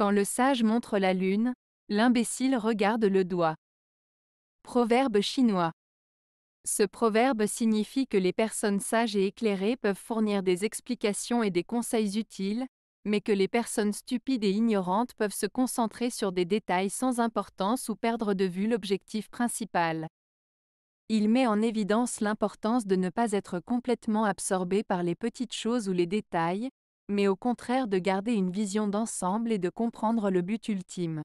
Quand le sage montre la lune, l'imbécile regarde le doigt. Proverbe chinois. Ce proverbe signifie que les personnes sages et éclairées peuvent fournir des explications et des conseils utiles, mais que les personnes stupides et ignorantes peuvent se concentrer sur des détails sans importance ou perdre de vue l'objectif principal. Il met en évidence l'importance de ne pas être complètement absorbé par les petites choses ou les détails, mais au contraire de garder une vision d'ensemble et de comprendre le but ultime.